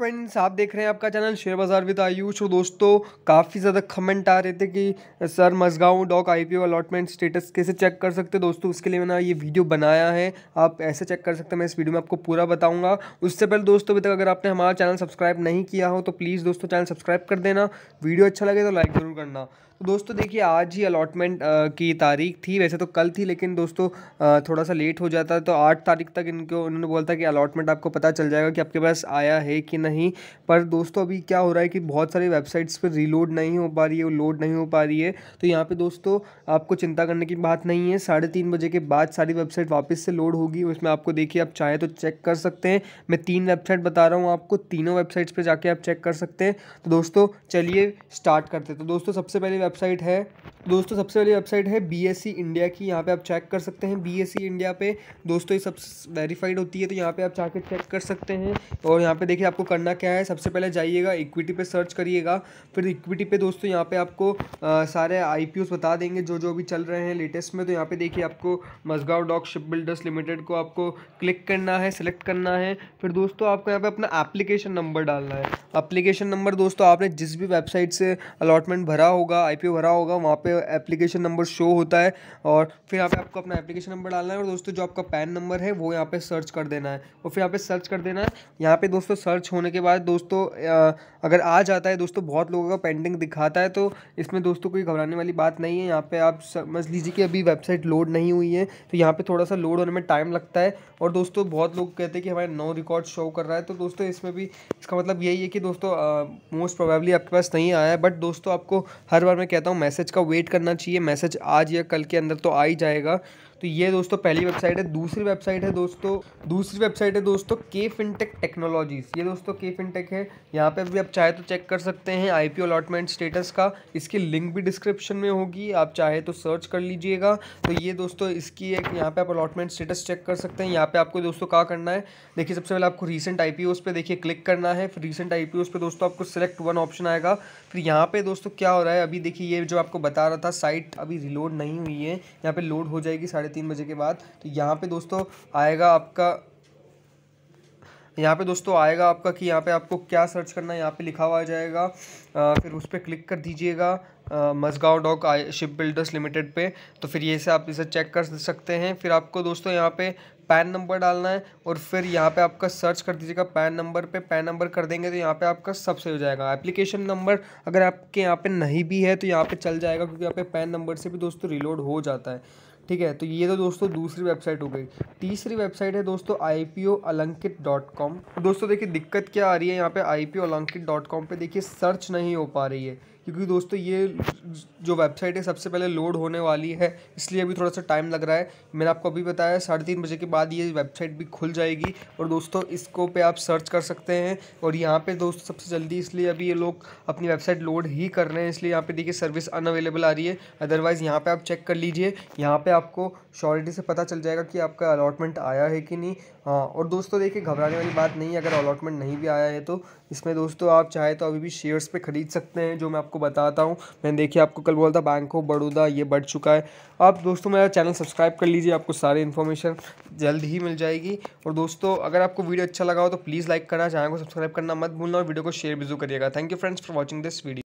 friends आप देख रहे हैं आपका चैनल शेयर बाजार विद आयुष और दोस्तों काफ़ी ज़्यादा कमेंट आ रहे थे कि sir Mazagon dock IPO allotment status कैसे चेक कर सकते हैं दोस्तों उसके लिए मैंने ये वीडियो बनाया है आप ऐसे चेक कर सकते हैं मैं इस वीडियो में आपको पूरा बताऊंगा उससे पहले दोस्तों अभी तक अगर आपने हमारा चैनल सब्सक्राइब नहीं किया हो तो प्लीज़ दोस्तों चैनल सब्सक्राइब कर देना वीडियो अच्छा लगे तो लाइक ज़रूर करना तो दोस्तों देखिए आज ही अलॉटमेंट की तारीख थी वैसे तो कल थी लेकिन दोस्तों थोड़ा सा लेट हो जाता है तो आठ तारीख तक इनको उन्होंने बोला था कि अलॉटमेंट आपको पता चल जाएगा कि आपके पास आया है कि नहीं पर दोस्तों अभी क्या हो रहा है कि बहुत सारी वेबसाइट्स पर रीलोड नहीं हो पा रही है लोड नहीं हो पा रही है तो यहाँ पर दोस्तों आपको चिंता करने की बात नहीं है साढ़े तीन बजे के बाद सारी वेबसाइट वापस से लोड होगी उसमें आपको देखिए आप चाहें तो चेक कर सकते हैं मैं तीन वेबसाइट बता रहा हूँ आपको तीनों वेबसाइट्स पर जाके आप चेक कर सकते हैं तो दोस्तों चलिए स्टार्ट करते हैं तो दोस्तों सबसे पहले वेबसाइट है दोस्तों सबसे पहली वेबसाइट है सी इंडिया e की यहाँ पे आप चेक कर सकते हैं सी इंडिया e पे दोस्तों ये सब वेरीफाइड होती है तो यहाँ पे आप जाके चेक कर सकते हैं और यहाँ पे देखिए आपको करना क्या है सबसे पहले जाइएगा इक्विटी पे सर्च करिएगा फिर इक्विटी पे दोस्तों यहाँ पे आपको आ, सारे आई बता देंगे जो जो भी चल रहे हैं लेटेस्ट में तो यहाँ पर देखिए आपको Mazagon dock ship builders limited को आपको क्लिक करना है सिलेक्ट करना है फिर दोस्तों आपको यहाँ पर अपना एप्लीकेशन नंबर डालना है एप्लीकेशन नंबर दोस्तों आपने जिस भी वेबसाइट से अलॉटमेंट भरा होगा आई भरा होगा वहाँ पर एप्लीकेशन नंबर शो होता है और फिर यहाँ पे आपको अपना एप्लीकेशन नंबर डालना है और दोस्तों जो आपका पैन नंबर है वो यहाँ पे सर्च कर देना है और फिर यहाँ पे सर्च कर देना है यहाँ पे दोस्तों सर्च होने के बाद दोस्तों अगर आ जाता है दोस्तों बहुत लोगों का पेंडिंग दिखाता है तो इसमें दोस्तों कोई घबराने वाली बात नहीं है यहाँ पर आप समझ लीजिए कि अभी वेबसाइट लोड नहीं हुई है तो यहाँ पर थोड़ा सा लोड होने में टाइम लगता है और दोस्तों बहुत लोग कहते हैं कि हमारे नौ रिकॉर्ड शो कर रहा है तो दोस्तों इसमें भी इसका मतलब यही है कि दोस्तों मोस्ट प्रोबेबली आपके पास नहीं आया है बट दोस्तों आपको हर बार मैं कहता हूँ मैसेज का वेट वेट करना चाहिए मैसेज आज या कल के अंदर तो आ ही जाएगा तो ये दोस्तों पहली वेबसाइट है दूसरी वेबसाइट है दोस्तों दूसरी वेबसाइट है दोस्तों के फिनटेक टेक्नोलॉजीज़ ये दोस्तों के फिनटेक है यहाँ पे भी आप चाहे तो चेक कर सकते हैं आई पी अलॉटमेंट स्टेटस का इसकी लिंक भी डिस्क्रिप्शन में होगी आप चाहे तो सर्च कर लीजिएगा तो ये दोस्तों इसकी एक यहाँ पे आप अलॉटमेंट स्टेटस चेक कर सकते हैं यहाँ पे आपको दोस्तों क्या करना है देखिए सबसे पहले आपको रिसेंट आई पी ओज़ पे देखिए क्लिक करना है फिर रिसेंट आई पी ओज़ पे दोस्तों आपको सिलेक्ट वन ऑप्शन आएगा फिर यहाँ पर दोस्तों क्या हो रहा है अभी देखिए ये जो आपको बता रहा था साइट अभी रिलोड नहीं हुई है यहाँ पर लोड हो जाएगी साढ़े साढ़े तीन बजे के बाद तो यहाँ पे दोस्तों आएगा आपका यहाँ पे दोस्तों आएगा आपका कि यहाँ पे आपको क्या सर्च करना है यहाँ पे लिखा हुआ जाएगा आ, फिर उस पर क्लिक कर दीजिएगा Mazagon dock ship builders limited पे तो फिर ये से आप इसे चेक कर सकते हैं फिर आपको दोस्तों यहाँ पे पैन नंबर डालना है और फिर यहाँ पे आपका सर्च कर दीजिएगा पैन नंबर पे पैन नंबर कर देंगे तो यहाँ पे आपका सबसे हो जाएगा एप्लीकेशन नंबर अगर आपके यहाँ पे नहीं भी है तो यहाँ पे चल जाएगा क्योंकि यहाँ पे पैन नंबर से भी दोस्तों रिलोड हो जाता है ठीक है तो ये तो दोस्तों दूसरी वेबसाइट हो गई तीसरी वेबसाइट है दोस्तों I P O Alankit dot com दोस्तों देखिए दिक्कत क्या आ रही है यहाँ पे I P O Alankit dot com पर देखिए सर्च नहीं हो पा रही है क्योंकि दोस्तों ये जो वेबसाइट है सबसे पहले लोड होने वाली है इसलिए अभी थोड़ा सा टाइम लग रहा है मैंने आपको अभी बताया साढ़े तीन बजे के बाद ये वेबसाइट भी खुल जाएगी और दोस्तों इसको पे आप सर्च कर सकते हैं और यहाँ पे दोस्तों सबसे जल्दी इसलिए अभी ये लोग अपनी वेबसाइट लोड ही कर रहे हैं इसलिए यहाँ पर देखिए सर्विस अनअवेलेबल आ रही है अदरवाइज़ यहाँ पर आप चेक कर लीजिए यहाँ पर आपको श्योरिटी से पता चल जाएगा कि आपका अलॉटमेंट आया है कि नहीं हाँ और दोस्तों देखिए घबराने वाली बात नहीं अगर अलॉटमेंट नहीं भी आया है तो इसमें दोस्तों आप चाहे तो अभी भी शेयर्स पर ख़रीद सकते हैं जो मैं आपको बताता हूँ मैंने देखिए आपको कल बोला था बैंक ऑफ बड़ौदा ये बढ़ चुका है आप दोस्तों मेरा चैनल सब्सक्राइब कर लीजिए आपको सारी इन्फॉर्मेशन जल्द ही मिल जाएगी और दोस्तों अगर आपको वीडियो अच्छा लगा हो तो प्लीज़ लाइक करना चैनल को सब्सक्राइब करना मत भूलना और वीडियो को शेयर भी जरूर करिएगा thank you friends for watching this video